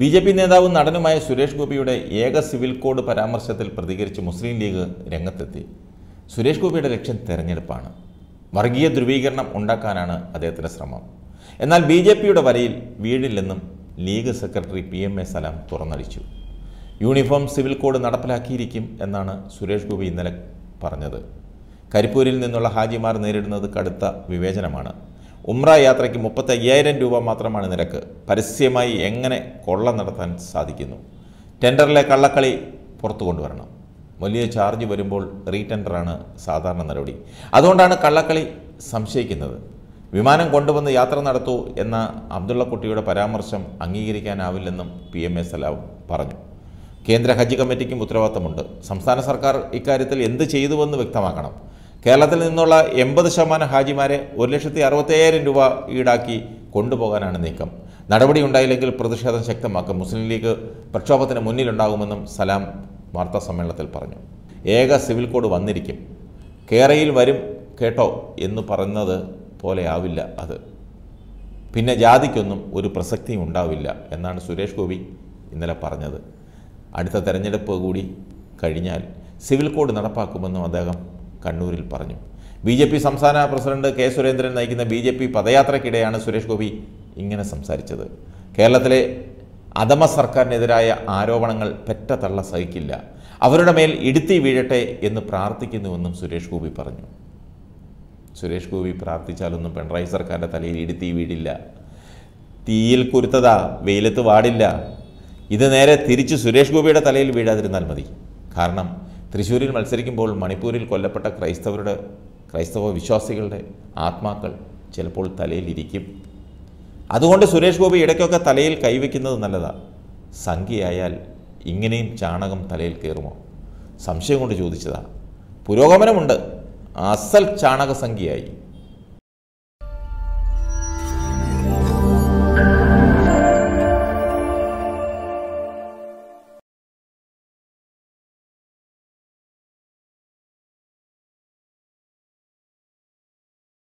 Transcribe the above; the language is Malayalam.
ബി ജെ പി നേതാവും നടനുമായ സുരേഷ് ഗോപിയുടെ ഏക സിവിൽ കോഡ് പരാമർശത്തിൽ പ്രതികരിച്ച് മുസ്ലിം ലീഗ് രംഗത്തെത്തി സുരേഷ് ഗോപിയുടെ ലക്ഷ്യം തെരഞ്ഞെടുപ്പാണ് വർഗീയ ധ്രുവീകരണം ഉണ്ടാക്കാനാണ് അദ്ദേഹത്തിൻ്റെ ശ്രമം എന്നാൽ ബി ജെ പിയുടെ വരയിൽ വീടില്ലെന്നും league secretary P M A Salam തുറന്നടിച്ചു യൂണിഫോം സിവിൽ കോഡ് നടപ്പിലാക്കിയിരിക്കും എന്നാണ് സുരേഷ് ഗോപി ഇന്നലെ പറഞ്ഞത് കരിപ്പൂരിൽ നിന്നുള്ള ഹാജിമാർ നേരിടുന്നത് കടുത്ത വിവേചനമാണ് ഉമ്ര യാത്രയ്ക്ക് മുപ്പത്തി അയ്യായിരം രൂപ മാത്രമാണ് നിരക്ക് പരസ്യമായി എങ്ങനെ കൊള്ള നടത്താൻ സാധിക്കുന്നു ടെൻഡറിലെ കള്ളക്കളി പുറത്തു കൊണ്ടുവരണം വലിയ ചാർജ് വരുമ്പോൾ റീടെൻഡറാണ് സാധാരണ നടപടി അതുകൊണ്ടാണ് കള്ളക്കളി സംശയിക്കുന്നത് വിമാനം കൊണ്ടുവന്ന് യാത്ര നടത്തൂ എന്ന അബ്ദുള്ളക്കുട്ടിയുടെ പരാമർശം അംഗീകരിക്കാനാവില്ലെന്നും പി എം എ സലാം പറഞ്ഞു കേന്ദ്ര ഹജ്ജ് കമ്മിറ്റിക്കും ഉത്തരവാദിത്തമുണ്ട് സംസ്ഥാന സർക്കാർ ഇക്കാര്യത്തിൽ എന്ത് ചെയ്തുവെന്ന് വ്യക്തമാക്കണം കേരളത്തിൽ നിന്നുള്ള എൺപത് ശതമാനം ഹാജിമാരെ ഒരു ലക്ഷത്തി അറുപത്തയ്യായിരം രൂപ ഈടാക്കി കൊണ്ടുപോകാനാണ് നീക്കം നടപടി ഉണ്ടായില്ലെങ്കിൽ പ്രതിഷേധം ശക്തമാക്കും മുസ്ലിം ലീഗ് പ്രക്ഷോഭത്തിന് മുന്നിലുണ്ടാകുമെന്നും സലാം വാർത്താ സമ്മേളനത്തിൽ പറഞ്ഞു ഏക സിവിൽ കോഡ് വന്നിരിക്കും കേരയിൽ വരും കേട്ടോ എന്ന് പറഞ്ഞത് പോലെയാവില്ല അത് പിന്നെ ജാതിക്കൊന്നും ഒരു പ്രസക്തിയും ഉണ്ടാവില്ല എന്നാണ് സുരേഷ് ഗോപി ഇന്നലെ പറഞ്ഞത് അടുത്ത തെരഞ്ഞെടുപ്പ് കൂടി കഴിഞ്ഞാൽ സിവിൽ കോഡ് നടപ്പാക്കുമെന്നും അദ്ദേഹം കണ്ണൂരിൽ പറഞ്ഞു ബി ജെ പി സംസ്ഥാന പ്രസിഡന്റ് കെ സുരേന്ദ്രൻ നയിക്കുന്ന ബി ജെ പി പദയാത്രയ്ക്കിടെയാണ് സുരേഷ് ഗോപി ഇങ്ങനെ സംസാരിച്ചത് കേരളത്തിലെ അധമ സർക്കാരിനെതിരായ ആരോപണങ്ങൾ പെറ്റ തള്ള സഹിക്കില്ല അവരുടെ മേൽ ഇടുത്തി വീഴട്ടെ എന്ന് പ്രാർത്ഥിക്കുന്നുവെന്നും സുരേഷ് ഗോപി പറഞ്ഞു സുരേഷ് ഗോപി പ്രാർത്ഥിച്ചാലൊന്നും പിണറായി സർക്കാരിൻ്റെ തലയിൽ ഇടുത്തി വീടില്ല തീയിൽ കുരുത്തതാ വെയിലത്ത് വാടില്ല ഇത് നേരെ തിരിച്ച് സുരേഷ് ഗോപിയുടെ തലയിൽ വീഴാതിരുന്നാൽ മതി കാരണം തൃശ്ശൂരിൽ മത്സരിക്കുമ്പോൾ മണിപ്പൂരിൽ കൊല്ലപ്പെട്ട ക്രൈസ്തവരുടെ ക്രൈസ്തവ വിശ്വാസികളുടെ ആത്മാക്കൾ ചിലപ്പോൾ തലയിലിരിക്കും അതുകൊണ്ട് സുരേഷ് ഗോപി ഇടയ്ക്കൊക്കെ തലയിൽ കൈവയ്ക്കുന്നത് നല്ലതാണ് സംഖ്യയായാൽ ഇങ്ങനെയും ചാണകം തലയിൽ കയറുമോ സംശയം കൊണ്ട് ചോദിച്ചതാണ് പുരോഗമനമുണ്ട് അസൽ ചാണകസംഖ്യയായി